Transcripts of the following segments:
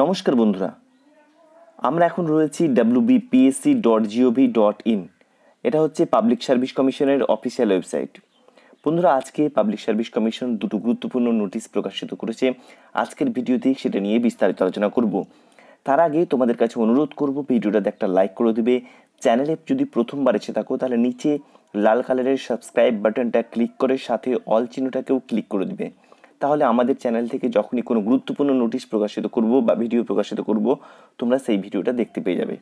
নমস্কার বন্ধুরা আমরা এখন রয়েছি WBPSC dot GOV dot in এটা হচ্ছে পাবলিক সার্ভিস কমিশনের অফিসিয়াল ওয়েবসাইট বন্ধুরা আজকে পাবলিক সার্ভিস কমিশন দুটো গুরুত্বপূর্ণ নোটিশ প্রকাশিত করেছে আজকের ভিডিওতে সেটা নিয়ে বিস্তারিত আলোচনা করব তার আগে তোমাদের কাছে অনুরোধ করব ভিডিওটাতে একটা লাইক করে দেবে চ্যানেলে যদি প্রথমবার এসে থাকো তাহলে নিচে লাল কালারের সাবস্ক্রাইব বাটনটা ক্লিক করে সাথে অল চিহ্নটাকেও ক্লিক করে দেবে তাহলে আমাদের চ্যানেল থেকে যখনই কোনো গুরুত্বপূর্ণ নোটিশ প্রকাশিত করব বা ভিডিও প্রকাশিত করব তোমরা সেই ভিডিওটা দেখতে পেয়ে যাবে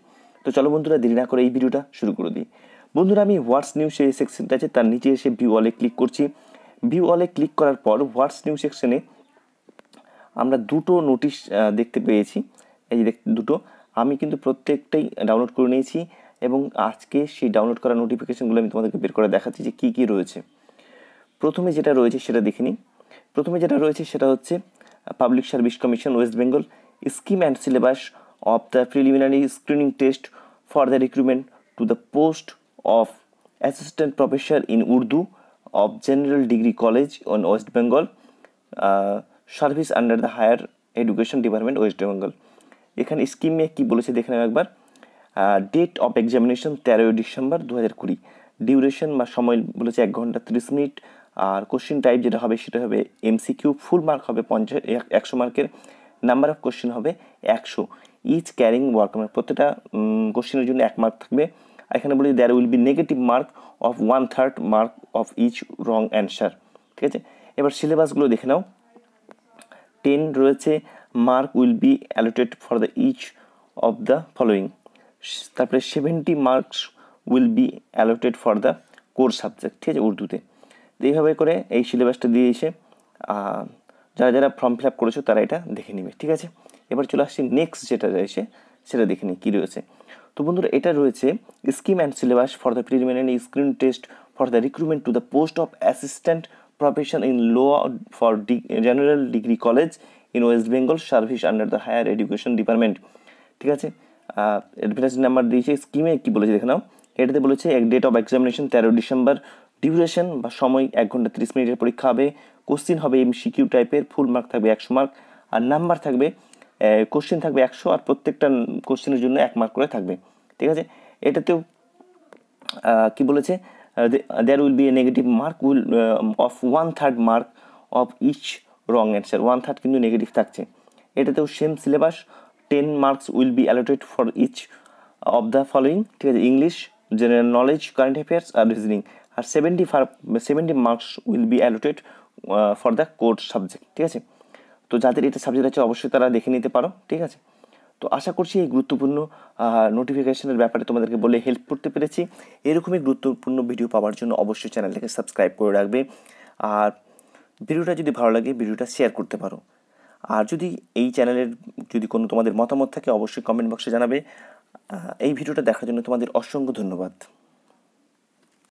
তো চলো বন্ধুরা দেরি না করে এই ভিডিওটা শুরু করে দিই বন্ধুরা আমি হোয়াটস নিউজ সেই সেকশনটা আছে তার নিচে এসে ভিউ অলে ক্লিক করছি ভিউ অলে ক্লিক করার পর হোয়াটস নিউজ সেকশনে আমরা দুটো নোটিশ দেখতে পেয়েছি এই যে দুটো আমি কিন্তু প্রত্যেকটাই ডাউনলোড করে নিয়েছি এবং আজকে সেই ডাউনলোড করা নোটিফিকেশানগুলো আমি তোমাদেরকে বের করে দেখাচ্ছি যে কী কী রয়েছে প্রথমে যেটা রয়েছে সেটা দেখে নিই প্রথমে যেটা রয়েছে সেটা হচ্ছে public service commission West Bengal scheme and syllabus of the preliminary screening test for the recruitment to the post of assistant professor in Urdu of general degree college on West Bengal service under the higher education department West Bengal এখানে স্কিমে কী বলেছে দেখে নেব একবার date of examination তেরোই December দু হাজার কুড়ি ডিউরেশন বা সময় বলেছে এক ঘন্টা তিরিশ মিনিট আর কোশ্চেন টাইপ যেটা হবে সেটা হবে এমসিকিউ ফুল মার্ক হবে পঞ্চাশ একশো মার্কের নাম্বার অফ কোশ্চেন হবে একশো ইচ ক্যারিং ওয়ার্ক মানে প্রত্যেকটা কোশ্চেনের জন্য এক মার্ক থাকবে আর এখানে বলি there will be negative mark of one third mark of each wrong answer ঠিক আছে এবার সিলেবাসগুলো দেখে নাও টেন রয়েছে mark will be allotted for the each of the following তারপরে seventy marks will be allotted for the core subject ঠিক আছে উর্দুতে এইভাবে করে এই সিলেবাসটা দিয়ে এসে যারা যারা ফর্ম ফিল আপ করেছো তারা এটা দেখে নেবে ঠিক আছে এবার চলে আসছি নেক্সট যেটা রয়েছে সেটা দেখে নিই কী রয়েছে তো বন্ধুরা এটা রয়েছে scheme and syllabus for the preliminary screen test for the recruitment to the post of assistant profession in law for general degree college in West Bengal service under under the higher education ঠিক আছে অ্যাডভার্টাইজ নাম্বার দিয়েছে স্কিমে কী বলেছে দেখে নাও এটাতে বলেছে এক ডেট অফ এক্সামিনেশন তেরো ডিসেম্বর ডিউরেশন বা সময় এক ঘন্টা তিরিশ মিনিটের পরীক্ষা হবে কোশ্চিন হবে এমসিকিউ টাইপের ফুল মার্ক থাকবে একশো মার্ক আর নাম্বার থাকবে কোশ্চিন থাকবে একশো আর প্রত্যেকটা কোশ্চিনের জন্য এক মার্ক করে থাকবে ঠিক আছে এটাতেও কি বলেছে there will be a negative mark will of one third mark of each wrong answer one third কিন্তু নেগেটিভ থাকছে এটাতেও same syllabus ten marks will be allotted for each of the following ঠিক আছে English general knowledge current affairs আর reasoning আর seventy for seventy marks will be allotted for the course subject ঠিক আছে তো যাদের এটা সাবজেক্ট আছে অবশ্যই তারা দেখে নিতে পারো ঠিক আছে তো আশা করছি এই গুরুত্বপূর্ণ নোটিফিকেশনের ব্যাপারে তোমাদেরকে বলে হেল্প করতে পেরেছি এরকমই গুরুত্বপূর্ণ ভিডিও পাওয়ার জন্য অবশ্যই চ্যানেলটাকে সাবস্ক্রাইব করে রাখবে আর ভিডিওটা যদি ভালো লাগে ভিডিওটা শেয়ার করতে পারো আর যদি এই চ্যানেলের যদি কোনো তোমাদের মতামত থাকে অবশ্যই কমেন্ট বক্সে জানাবে এই ভিডিওটা দেখার জন্য তোমাদের অসংখ্য ধন্যবাদ